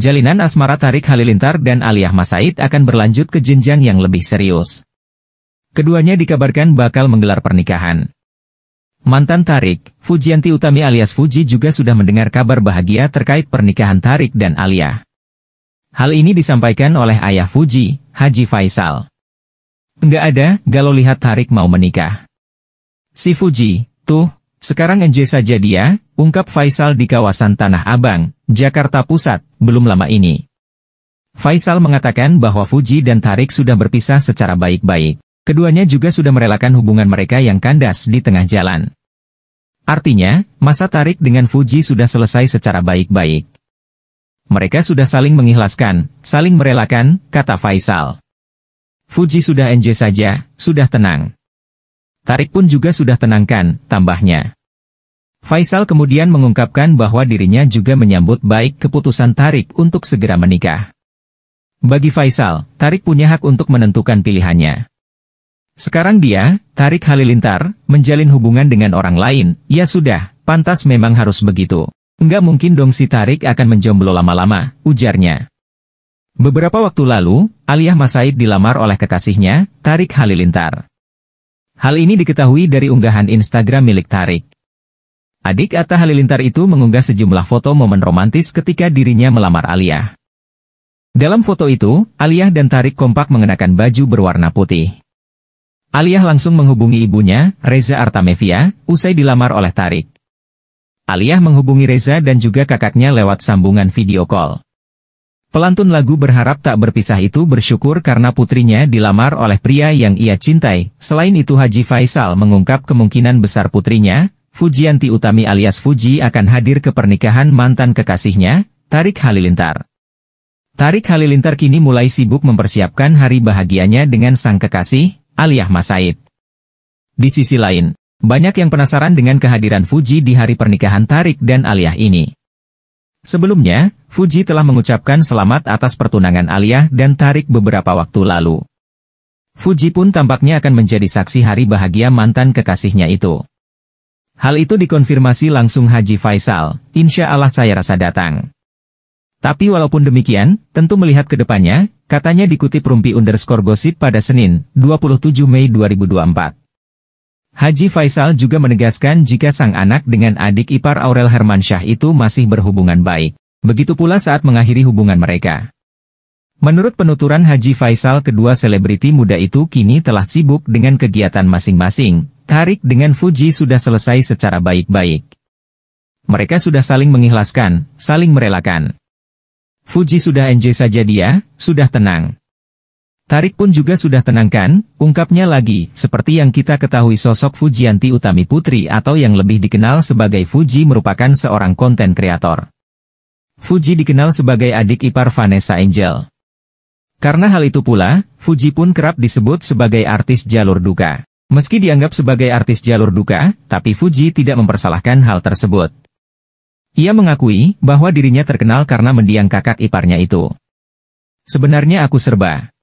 Jalinan asmara Tarik Halilintar dan Aliyah Masaid akan berlanjut ke jenjang yang lebih serius. Keduanya dikabarkan bakal menggelar pernikahan. Mantan Tarik, Fujianti Utami alias Fuji juga sudah mendengar kabar bahagia terkait pernikahan Tarik dan Aliyah. Hal ini disampaikan oleh ayah Fuji, Haji Faisal. Nggak ada, galau lihat Tarik mau menikah. Si Fuji, tuh, sekarang enjoy saja dia, ungkap Faisal di kawasan Tanah Abang, Jakarta Pusat, belum lama ini. Faisal mengatakan bahwa Fuji dan Tarik sudah berpisah secara baik-baik. Keduanya juga sudah merelakan hubungan mereka yang kandas di tengah jalan. Artinya, masa Tarik dengan Fuji sudah selesai secara baik-baik. Mereka sudah saling mengikhlaskan, saling merelakan, kata Faisal. Fuji sudah enjoy saja, sudah tenang. Tarik pun juga sudah tenangkan, tambahnya. Faisal kemudian mengungkapkan bahwa dirinya juga menyambut baik keputusan Tarik untuk segera menikah. Bagi Faisal, Tarik punya hak untuk menentukan pilihannya. Sekarang dia, Tarik Halilintar, menjalin hubungan dengan orang lain, ya sudah, pantas memang harus begitu. Enggak mungkin dong si Tarik akan menjomblo lama-lama, ujarnya. Beberapa waktu lalu, Aliyah Masaid dilamar oleh kekasihnya, Tarik Halilintar. Hal ini diketahui dari unggahan Instagram milik Tarik. Adik Atta Halilintar itu mengunggah sejumlah foto momen romantis ketika dirinya melamar Alia. Dalam foto itu, Alia dan Tarik kompak mengenakan baju berwarna putih. Alia langsung menghubungi ibunya, Reza Artamevia, usai dilamar oleh Tarik. Alia menghubungi Reza dan juga kakaknya lewat sambungan video call. Pelantun lagu berharap tak berpisah itu bersyukur karena putrinya dilamar oleh pria yang ia cintai. Selain itu Haji Faisal mengungkap kemungkinan besar putrinya, Fujianti Utami alias Fuji akan hadir ke pernikahan mantan kekasihnya, Tarik Halilintar. Tarik Halilintar kini mulai sibuk mempersiapkan hari bahagianya dengan sang kekasih, Aliyah Masaid. Di sisi lain, banyak yang penasaran dengan kehadiran Fuji di hari pernikahan Tarik dan Aliyah ini. Sebelumnya, Fuji telah mengucapkan selamat atas pertunangan Aliyah dan Tarik beberapa waktu lalu. Fuji pun tampaknya akan menjadi saksi hari bahagia mantan kekasihnya itu. Hal itu dikonfirmasi langsung Haji Faisal, insya Allah saya rasa datang. Tapi walaupun demikian, tentu melihat ke depannya, katanya dikutip Rumpi underscore gosip pada Senin, 27 Mei 2024. Haji Faisal juga menegaskan jika sang anak dengan adik ipar Aurel Hermansyah itu masih berhubungan baik. Begitu pula saat mengakhiri hubungan mereka. Menurut penuturan Haji Faisal kedua selebriti muda itu kini telah sibuk dengan kegiatan masing-masing, Tarik dengan Fuji sudah selesai secara baik-baik. Mereka sudah saling mengikhlaskan, saling merelakan. Fuji sudah enjoy saja dia, sudah tenang. Tarik pun juga sudah tenangkan, ungkapnya lagi, seperti yang kita ketahui sosok Fujianti Utami Putri atau yang lebih dikenal sebagai Fuji merupakan seorang konten kreator. Fuji dikenal sebagai adik ipar Vanessa Angel. Karena hal itu pula, Fuji pun kerap disebut sebagai artis jalur duka. Meski dianggap sebagai artis jalur duka, tapi Fuji tidak mempersalahkan hal tersebut. Ia mengakui bahwa dirinya terkenal karena mendiang kakak iparnya itu. Sebenarnya aku serba